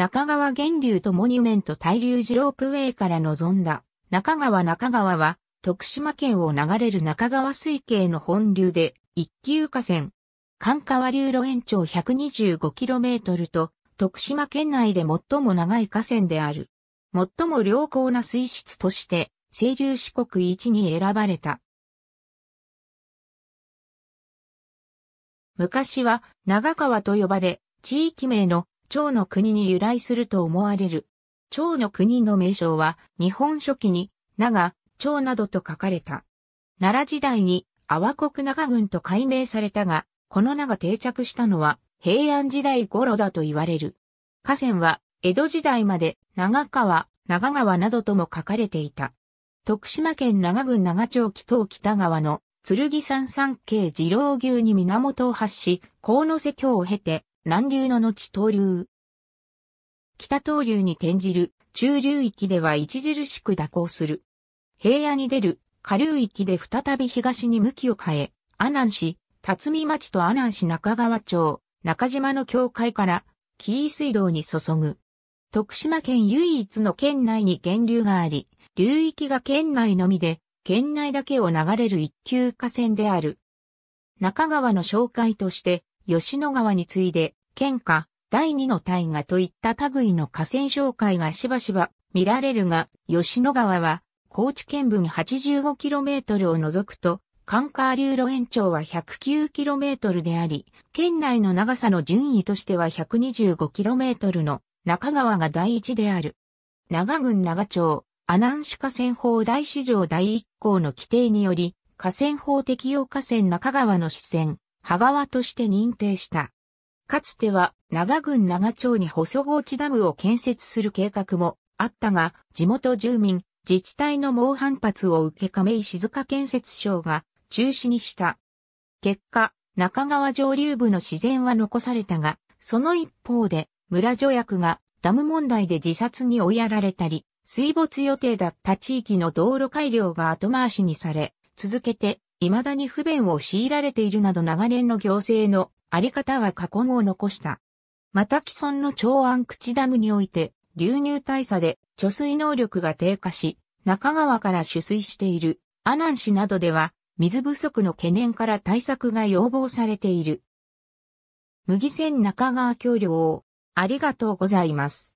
中川源流とモニュメント対流時ロープウェイから望んだ中川中川は徳島県を流れる中川水系の本流で一級河川。関川流路延長 125km と徳島県内で最も長い河川である。最も良好な水質として清流四国一に選ばれた。昔は長川と呼ばれ、地域名の蝶の国に由来すると思われる。蝶の国の名称は、日本書紀に、長、蝶などと書かれた。奈良時代に、阿波国長郡と改名されたが、この名が定着したのは、平安時代頃だと言われる。河川は、江戸時代まで、長川、長川などとも書かれていた。徳島県長郡長町北東北川の、剣山山系二郎牛に源を発し、河野瀬峡を経て、南流の後東流。北東流に転じる中流域では著しく蛇行する。平野に出る下流域で再び東に向きを変え、阿南市、辰巳町と阿南市中川町、中島の境界から紀伊水道に注ぐ。徳島県唯一の県内に源流があり、流域が県内のみで、県内だけを流れる一級河川である。中川の紹介として、吉野川に次いで、県下、第二の大河といった類の河川紹介がしばしば見られるが、吉野川は、高知県分 85km を除くと、関下流路延長は 109km であり、県内の長さの順位としては 125km の中川が第一である。長郡長町、阿南市河川法大市場第一項の規定により、河川法適用河川中川の支線、羽川として認定した。かつては長郡長町に細河内ダムを建設する計画もあったが、地元住民、自治体の猛反発を受け亀井静香建設省が中止にした。結果、中川上流部の自然は残されたが、その一方で村助役がダム問題で自殺に追いやられたり、水没予定だった地域の道路改良が後回しにされ、続けて未だに不便を強いられているなど長年の行政のあり方は過去を残した。また既存の長安口ダムにおいて、流入大差で貯水能力が低下し、中川から取水している阿南市などでは、水不足の懸念から対策が要望されている。麦線中川橋梁をありがとうございます。